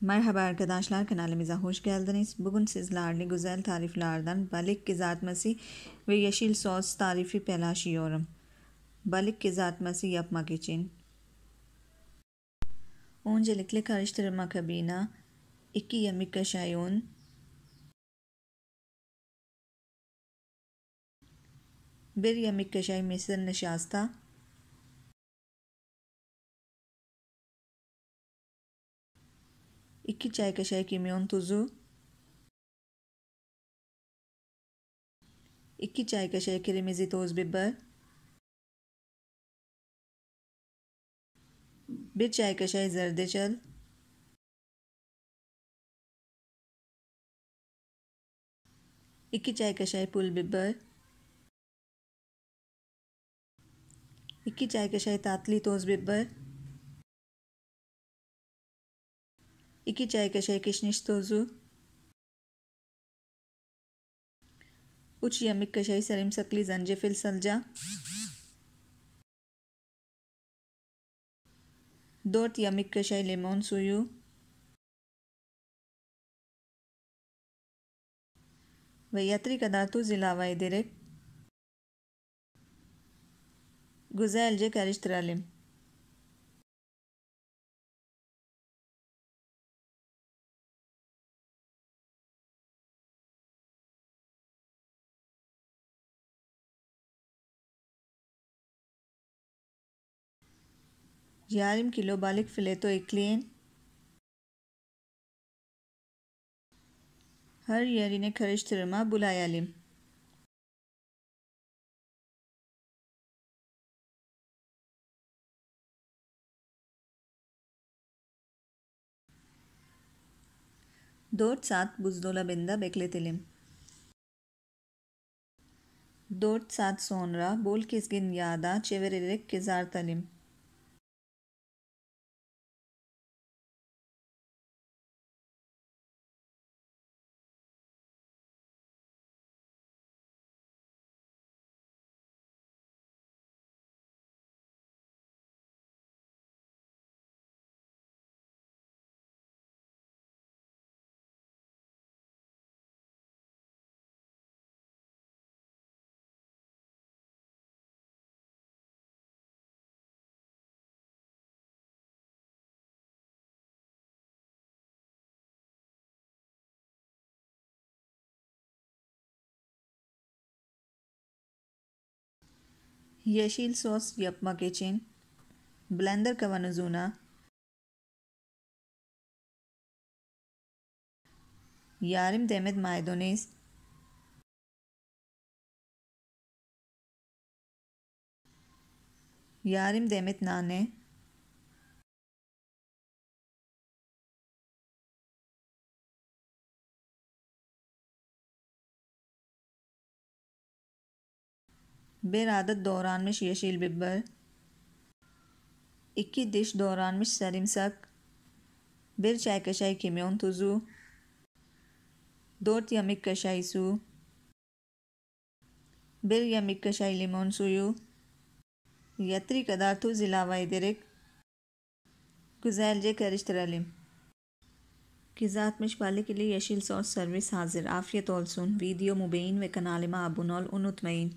Merhaba arkadaşlar kanalımıza hoş geldiniz. Bugün sizlerle güzel tariflerden balık kızartması ve yeşil sos tarifi paylaşıyorum. Balık kızartması yapmak için öncelikle karıştırma kabına 2 yemek kaşığı un, 1 yemek kaşığı mısır nişasta, 2 çay kaşığı kimyon tuzu, 2 çay kaşığı kırmızı toz biber, 1 çay kaşığı zerdeçal, 2 çay kaşığı pul biber, 2 çay kaşığı tatlı toz biber, 2 çay kaşığı kişniş tozu, 3 yemek kaşığı sarımsaklı zencefil salça, 4 yemek kaşığı limon suyu, ve yatırı kadar tuz ilave ederek güzelce karıştıralım. Yarım kilo balık fileto ekleyin. Her yerine karıştırma bulayalım. Dört saat buzdolabında bekletelim. 4 saat sonra bol keskin yağda çevirerek kızartalım. यशील sauce यपमा kitchen blender का वनजूना यारिम दैमद मायदोनेस यारिम दैमित नाने बेरादत दौरान में शीशील बिब्बर इक्की दिश दौरान में सरिमसक बिर चाय कशाई खिम्योन तुजु दोर्त यमिक कशाई सू बिर यमिक कशाई लिमोन सुयु यत्री कदार्थु जिला वायदरिक गुजैल जे करिश्त रलिम किजात मिश वाले के लिए यशील सॉस सर्विस हाजिर आफियत ऑल सुन वीडियो मुबैन व कनालिमा अबुनौल उनुतमीन